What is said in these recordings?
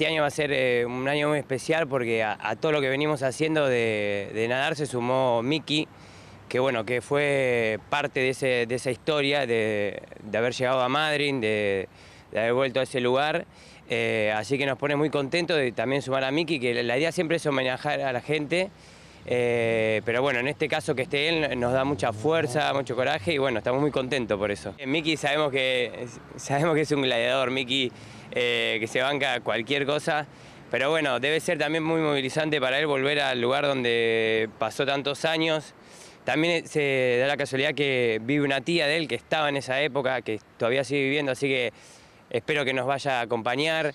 Este año va a ser eh, un año muy especial porque a, todo lo que venimos haciendo de, nadar se sumó Miki, que bueno, que fue parte de, esa historia de, haber llegado a Madrid, de, haber vuelto a ese lugar. Eh, así que nos pone muy contentos de también sumar a Miki, que la idea siempre es homenajear a la gente eh, pero bueno, en este caso que esté él nos da mucha fuerza, mucho coraje y bueno, estamos muy contentos por eso. Eh, Miki sabemos que, sabemos que es un gladiador, Miki eh, que se banca cualquier cosa, pero bueno, debe ser también muy movilizante para él volver al lugar donde pasó tantos años. También se da la casualidad que vive una tía de él que estaba en esa época, que todavía sigue viviendo, así que espero que nos vaya a acompañar.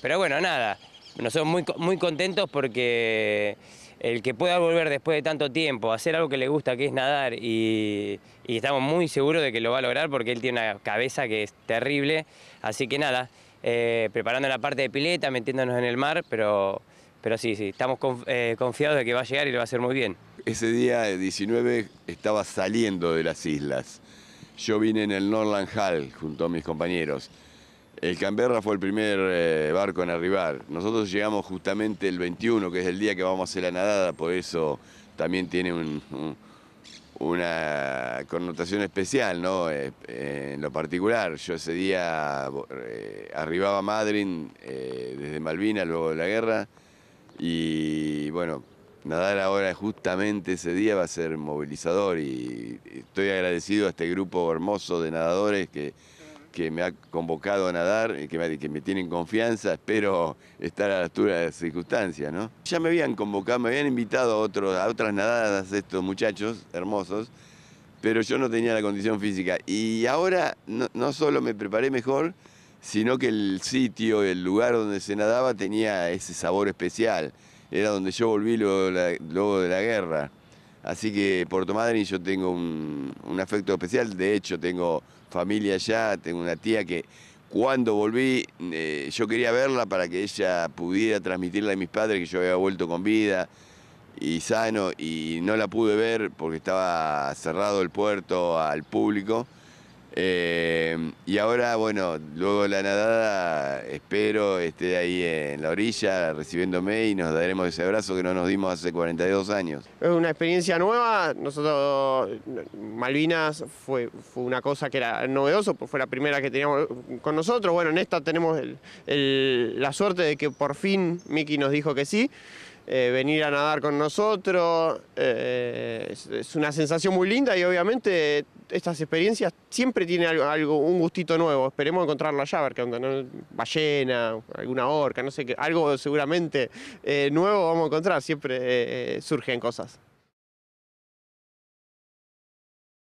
pero bueno, nada, nosotros muy, muy contentos porque el que pueda volver después de tanto tiempo, hacer algo que le gusta, que es nadar, y, estamos muy seguros de que lo va a lograr porque él tiene una cabeza que es terrible, así que nada, eh, preparando la parte de pileta, metiéndonos en el mar, pero, pero sí, sí, estamos eh, confiados de que va a llegar y lo va a hacer muy bien. Ese día 19 estaba saliendo de las islas, yo vine en el Norland Hall junto a mis compañeros, el Canberra fue el primer eh, barco en arribar. Nosotros llegamos justamente el 21, que es el día que vamos a hacer la nadada, por eso también tiene una connotación especial, ¿no? Eh, eh, en lo particular, yo ese día arribaba a Madrid desde Malvinas, luego de la guerra, y bueno, nadar ahora justamente ese día va a ser movilizador y estoy agradecido a este grupo hermoso de nadadores que que me ha convocado a nadar, que me, que me tienen confianza, espero estar a la altura de las circunstancias, ¿no? Ya me habían convocado, me habían invitado a, a otras nadadas estos muchachos hermosos, pero yo no tenía la condición física. Y ahora no, solo me preparé mejor, sino que el sitio, el lugar donde se nadaba tenía ese sabor especial. Era donde yo volví luego de la guerra. Así que Puerto Madryn yo tengo un, afecto especial, de hecho tengo familia allá, tengo una tía que cuando volví eh, yo quería verla para que ella pudiera transmitirla a mis padres que yo había vuelto con vida y sano y no la pude ver porque estaba cerrado el puerto al público eh, y ahora, bueno, luego de la nadada, espero esté ahí en la orilla recibiéndome y nos daremos ese abrazo que no nos dimos hace 42 años. Es una experiencia nueva. Nosotros, Malvinas fue, una cosa que era novedoso, pues fue la primera que teníamos con nosotros. Bueno, en esta tenemos la suerte de que por fin Miki nos dijo que sí. Eh, venir a nadar con nosotros. Eh, es, una sensación muy linda y obviamente estas experiencias siempre tienen algo, un gustito nuevo. Esperemos encontrarlo allá, porque ¿no? ballena, alguna orca, no sé qué, algo seguramente eh, nuevo vamos a encontrar, siempre surgen cosas.